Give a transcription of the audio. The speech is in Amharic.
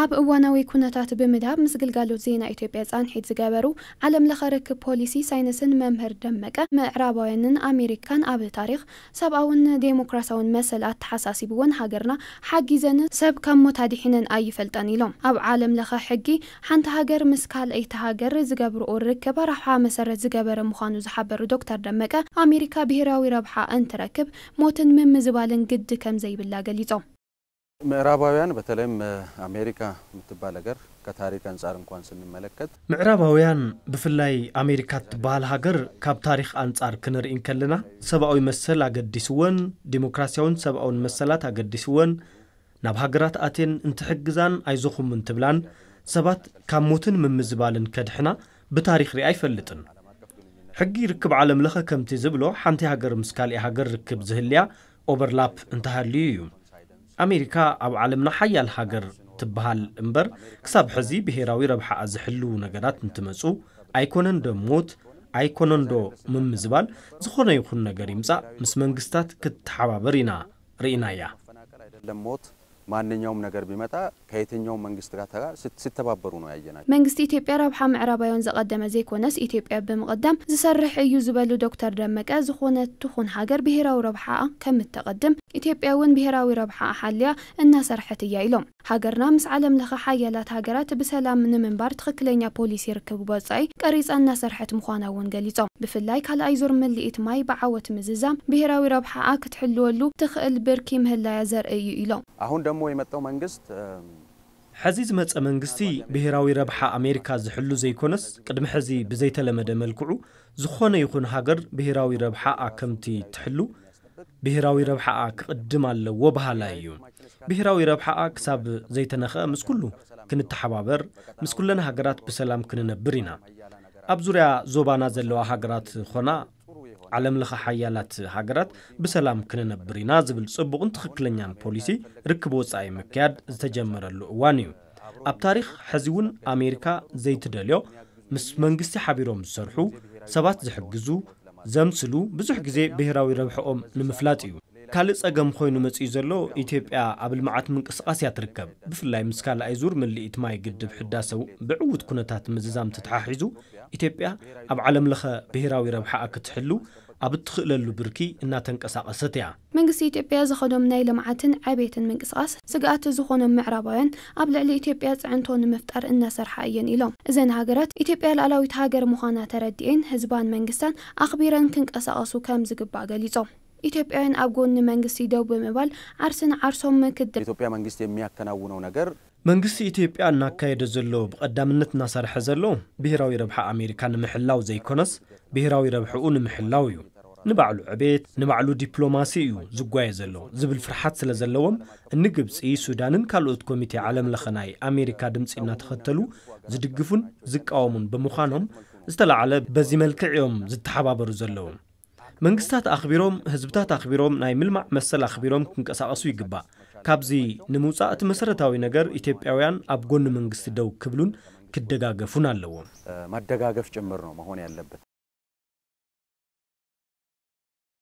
ኣብ እዋናዊ ኩነታት ብምድሃብ ምስ ግልጋሎት ዜና ኢትዮጵያ ፃንሒት ዝገበሩ ዓለም ለኸ ርክብ ፖሊሲ ሳይንስን መምህር ደመቀ ምዕራባውያንን ኣሜሪካን ኣብ ታሪክ ሰብኣውን ዴሞክራሲያውን መሰል ኣተሓሳሲብዎን ሃገርና ሓጊዘን ሰብ ካብ ሞት ኣድሒነን ኣይፈልጠን ኢሎም ኣብ ዓለም ለኸ ሕጊ ሓንቲ ሃገር ምስ ካልአይቲ ሃገር ዝገብርኦ ርክብ ረብሓ መሰረት ዝገበረ ምዃኑ ዝሓበሩ ዶክተር ደመቀ ኣሜሪካ ብሄራዊ ረብሓ እንትረክብ ሞትን ምምዝባልን ግዲ ከም ዘይብላ ገሊፆም ምዕራባውያን በተለይም አሜሪካ የምትባል ሀገር ከታሪክ አንጻር እንኳን ስንመለከት ምዕራባውያን ብፍላይ አሜሪካ ትበሃል ሃገር ካብ ታሪክ አንጻር ክንርኢ ከለና ሰብኣዊ መሰል ኣገዲስዎን ዲሞክራሲያውን ሰብኣውን መሰላት ኣገዲስዎን ናብ ሃገራት ኣቴን እንትሕግዛን ኣይዞኹም እንትብላን ሰባት ካብ ሞትን ምምዝባልን ከድሕና ብታሪክ ሪኣ ኣይፈልጥን ሕጊ ርክብ ዓለም ለኸ ከምቲ ዝብሎ ሓንቲ ሃገር ምስ ካሊእ ሃገር ርክብ ዝህልያ ኦቨርላፕ እንተሃልዩ እዩ ኣሜሪካ ኣብ ዓለምና ሓያል ሃገር ትበሃል እምበር ክሳብ ሕዚ ብሄራዊ ረብሓኣ ዝሕልው ነገራት እንትመፁ ኣይኮነን ዶ ሞት ኣይኮነን ዶ ምምዝባል ዝኾነ ይኹን ነገር ይምፃእ ምስ መንግስታት ክትተሓባበር ኢና ርኢና እያ ማንኛውም ነገር ቢመጣ ከየትኛውም መንግስት ጋር ሲተባበሩ ነው ያየና መንግስቲ ኢትዮጵያ ረብሓ ምዕራባውያን ዘቐደመ ዘይኮነስ ኢትዮጵያ ብምቕዳም ዝሰርሕ እዩ ዝበሉ ዶክተር ደመቀ ዝኾነ ትኹን ሃገር ብሄራዊ ረብሓኣ ከም እተቐድም ኢትዮጵያ እውን ብሄራዊ ረብሓ ኣሓልያ እናሰርሐት እያ ኢሎም ሃገርና ምስ ዓለም ለኸ ሓያላት ሃገራት ብሰላም ንምንባር ትኽክለኛ ፖሊሲ ርክብ ወጻኢ ቀሪፃ እናሰርሐት ምዃና እውን ገሊፆም ብፍላይ ካልኣይ ዙር ምልኢት ማይ ብዓወት ምዝዛም ብሄራዊ ረብሓኣ ክትሕልወሉ ትኽእል ብርኪ ምህላያ ዘርኢ እዩ ኢሎም አሁን ደሞ የመጣው መንግስት ሕዚ ዝመፀ መንግስቲ ብሄራዊ ረብሓ ኣሜሪካ ዝሕሉ ዘይኮነስ ቅድሚ ሕዚ ብዘይተለመደ መልክዑ ዝኾነ ይኹን ሃገር ብሄራዊ ረብሓኣ ከምቲ ትሕሉ ብሔራዊ ረብሓኣ ክቅድም ኣለዎ ባህላ እዩ ብሔራዊ ረብሓኣ ክሳብ ዘይተነኽአ ምስ ኩሉ ክንተሓባበር ምስ ኩለን ሃገራት ብሰላም ክንነብር ኢና ኣብ ዙርያ ዞባና ዘለዋ ሃገራት ኮና ዓለም ለኸ ሓያላት ሃገራት ብሰላም ክንነብር ኢና ዝብል ጽቡቕን ትኽክለኛን ፖሊሲ ርክብ ወፃኢ ምክያድ ዝተጀመረሉ እዋን እዩ ኣብ ታሪክ ሕዚ እውን ኣሜሪካ ዘይትደልዮ ምስ መንግስቲ ሓቢሮም ዝሰርሑ ሰባት ዝሕግዙ ዘምስሉ ብዙሕ ግዜ ብሄራዊ ረብሕኦም ንምፍላጥ እዩ ካልእ ጸገም ኮይኑ መጺኡ ዘሎ ኢትዮጵያ ኣብ ልምዓት ምንቅስቓስ እያ ትርከብ ብፍላይ ምስ ካልኣይ ዙር ምልኢት ማይ ግድብ ሕዳሰው ብዕዉት ኩነታት ምዝዛም ተተሓሒዙ ኢትዮጵያ ኣብ ዓለም ለኸ ብሄራዊ ረብሓኣ ክትሕሉ ኣብ እትኽእለሉ ብርኪ እናተንቀሳቐሰት እያ መንግስቲ ኢትዮጵያ ዘኸዶም ናይ ልምዓትን ዓብየትን ምንቅስቓስ ስጋኣቲ ዝኾኖም ምዕራባውያን ኣብ ልዕሊ ኢትዮጵያ ፅዕንቶ ንምፍጣር እናሰርሓ እየን ኢሎም እዘን ሃገራት ኢትዮጵያ ላዕላዊት ሃገር ምዃና ተረዲአን ህዝባን መንግስታን ኣኽቢረን ክንቀሳቐሱ ከም ዝግባእ ገሊፆም ኢትዮጵያውያን ኣብ ጎኒ መንግስቲ ደው ብምባል ዓርስን ዓርሶም ክድር ኢትዮጵያ መንግስቲ የሚያከናውነው ነገር መንግስቲ ኢትዮጵያ እናካየደ ዘሎ ብቐዳምነት እናሰርሐ ዘሎ ብሄራዊ ረብሓ ኣሜሪካ ንምሕላው ዘይኮነስ ብሄራዊ ረብሕኡ ንምሕላው እዩ ንባዕሉ ዕቤት ንባዕሉ ዲፕሎማሲ እዩ ዝጓየ ዘሎ ዝብል ፍርሓት ስለ ዘለዎም ንግብፂ ሱዳንን ካልኦት ኮሚቴ ዓለም ለኸ ናይ ኣሜሪካ ድምፂ እናተኸተሉ ዝድግፉን ዝቃወሙን ብምዃኖም ዝተላዕለ በዚ መልክዕ እዮም ዝተሓባበሩ ዘለዉ መንግስታት ኣኽቢሮም ህዝብታት ኣኽቢሮም ናይ ምልማዕ መሰል ኣኽቢሮም ክንቀሳቐሱ ይግባእ ካብዚ ንምውፃእ እቲ መሰረታዊ ነገር ኢትዮጵያውያን ኣብ ጎኒ መንግስቲ ደው ክብሉን ክደጋገፉን ኣለዎም ማደጋገፍ ጭምር ነው መሆን ያለበት